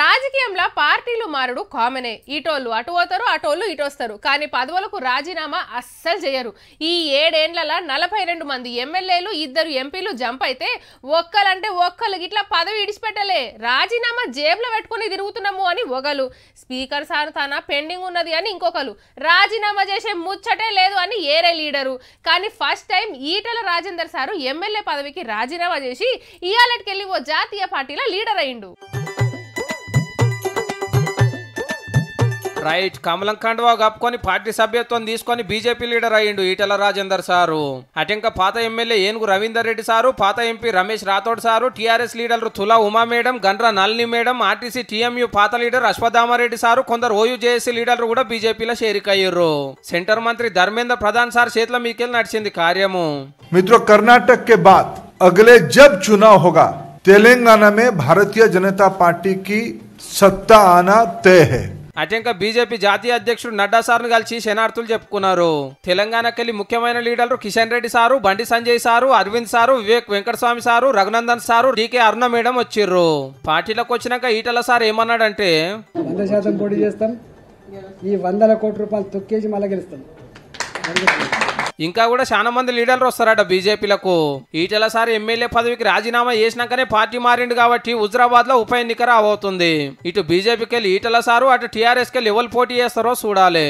రాజకీయంలో పార్టీలు మారుడు కామనే ఈటోళ్ళు అటు పోతారు అటోళ్ళు వస్తారు కానీ పదవులకు రాజీనామా అస్సలు చేయరు ఈ ఏడేండ్లలో నలభై రెండు మంది ఎమ్మెల్యేలు ఇద్దరు ఎంపీలు జంప్ అయితే ఒక్కలంటే ఒక్కళ్ళు ఇట్లా పదవి ఇడిచిపెట్టలే రాజీనామా జేబులో పెట్టుకుని తిరుగుతున్నాము అని ఒకలు స్పీకర్ సార్ తన పెండింగ్ ఉన్నది అని ఇంకొకరు రాజీనామా చేసే ముచ్చటే లేదు అని ఏరే లీడరు కానీ first time Etela Rajender sir MLA పదవికి రాజీనామా చేసి వెళ్ళి ఓ జాతీయ పార్టీల లీడర్ అయిండు రైట్ కమలం ఖండ్వా కప్పుకొని పార్టీ సభ్యత్వం తీసుకొని బీజేపీ లీడర్ అయ్యిండు ఈటల రాజేందర్ సారు అటెంక పాత ఎమ్మెల్యే ఏనుగు రవీందర్ రెడ్డి సారు పాత MP Ramesh Rathod sir TRS leader Tula Uma madam Gandra Nalini madam RTC TMU పాత లీడర్ అశ్వథామారెడ్డి సారు కొందరు ఓయూ జేఏసీ లీడర్లు కూడా బీజేపీలో చేరికయ్యారు సెంటర్ మంత్రి ధర్మేంద్ర ప్రధాన్ సార్ చేతుల మీకెళ్ళి నడిచింది కార్యము మిత్రో కర్ణాటక అగలే జబ్ చునావ్ హోగా తెలంగాణ మే భారతీయ జనతా పార్టీకి సత్తా ఆనా తయ హే అటు ఇంకా బీజేపీ జాతీయ అధ్యక్షుడు నడ్డా సార్ను కలిసి శనార్థులు చెప్పుకున్నారు తెలంగాణకెళ్లి ముఖ్యమైన లీడర్లు Kishan Reddy sir Bandi Sanjay sir Arvind sir Vivek Venkataswamy sir Raghunandan sir DK Aruna madam వచ్చిర్రు పార్టీలకు వచ్చినాక ఈటల సార్ ఏమన్నాడంటే ఈ వందల కోటి రూపాయలు తొక్కేసి మళ్ళా గెలుస్తాం ఇంకా కూడా చాలా మంది లీడర్లు వస్తారట బీజేపీలకు ఈటల సార్ ఎమ్మెల్యే పదవికి రాజీనామా చేసినాకనే పార్టీ మారిండు కాబట్టి హుజరాబాద్ లో ఉప ఎన్నిక రాబోతుంది ఇటు బీజేపీకి వెళ్ళి ఈటల సారు అటు టిఆర్ఎస్ కెళ్ళి ఎవరు పోటీ చేస్తారో చూడాలి